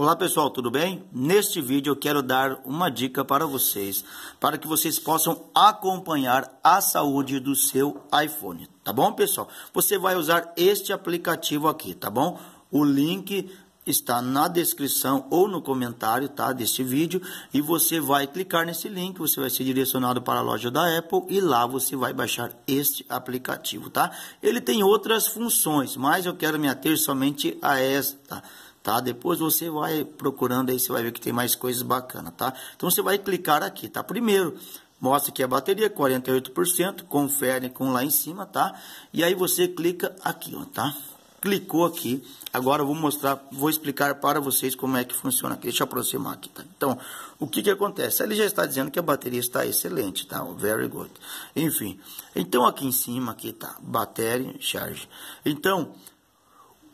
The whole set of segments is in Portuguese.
Olá pessoal, tudo bem? Neste vídeo eu quero dar uma dica para vocês, para que vocês possam acompanhar a saúde do seu iPhone, tá bom pessoal? Você vai usar este aplicativo aqui, tá bom? O link está na descrição ou no comentário, tá, deste vídeo, e você vai clicar nesse link, você vai ser direcionado para a loja da Apple e lá você vai baixar este aplicativo, tá? Ele tem outras funções, mas eu quero me ater somente a esta tá? Depois você vai procurando aí, você vai ver que tem mais coisas bacanas, tá? Então você vai clicar aqui, tá? Primeiro, mostra que a bateria 48%, confere com lá em cima, tá? E aí você clica aqui, ó, tá? Clicou aqui. Agora eu vou mostrar, vou explicar para vocês como é que funciona aqui. Deixa eu aproximar aqui, tá? Então, o que que acontece? Ele já está dizendo que a bateria está excelente, tá? Very good. Enfim. Então aqui em cima aqui tá bateria, charge. Então,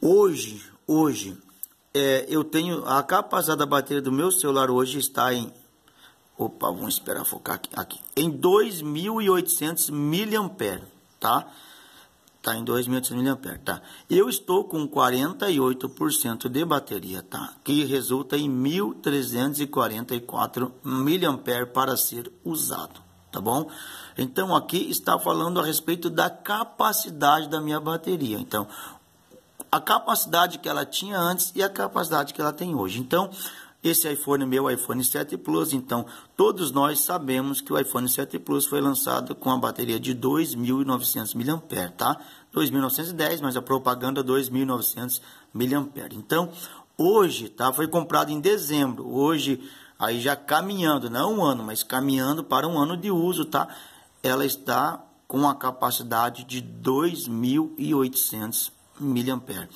hoje, hoje é, eu tenho a capacidade da bateria do meu celular hoje está em opa, vamos esperar focar aqui, aqui em 2.800 miliamperes, tá? Tá em 2.800 miliamperes, tá? Eu estou com 48% de bateria, tá? Que resulta em 1.344 miliamperes para ser usado, tá bom? Então aqui está falando a respeito da capacidade da minha bateria. Então, a capacidade que ela tinha antes e a capacidade que ela tem hoje. Então, esse iPhone meu, iPhone 7 Plus, então todos nós sabemos que o iPhone 7 Plus foi lançado com a bateria de 2.900 mAh, tá? 2.910, mas a propaganda 2.900 é mAh. Então, hoje, tá? Foi comprado em dezembro, hoje, aí já caminhando, não um ano, mas caminhando para um ano de uso, tá? Ela está com a capacidade de 2.800 mAh miliampere.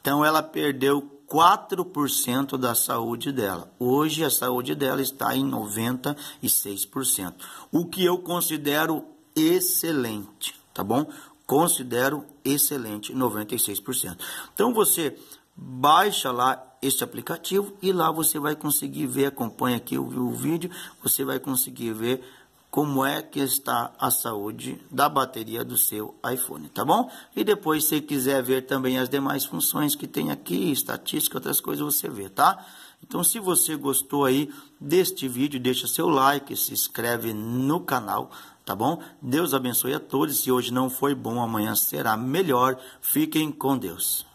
Então ela perdeu 4% da saúde dela. Hoje a saúde dela está em 96%, o que eu considero excelente, tá bom? Considero excelente 96%. Então você baixa lá este aplicativo e lá você vai conseguir ver, acompanha aqui o, o vídeo, você vai conseguir ver como é que está a saúde da bateria do seu iPhone, tá bom? E depois, se quiser ver também as demais funções que tem aqui, estatística, outras coisas, você vê, tá? Então, se você gostou aí deste vídeo, deixa seu like, se inscreve no canal, tá bom? Deus abençoe a todos. Se hoje não foi bom, amanhã será melhor. Fiquem com Deus.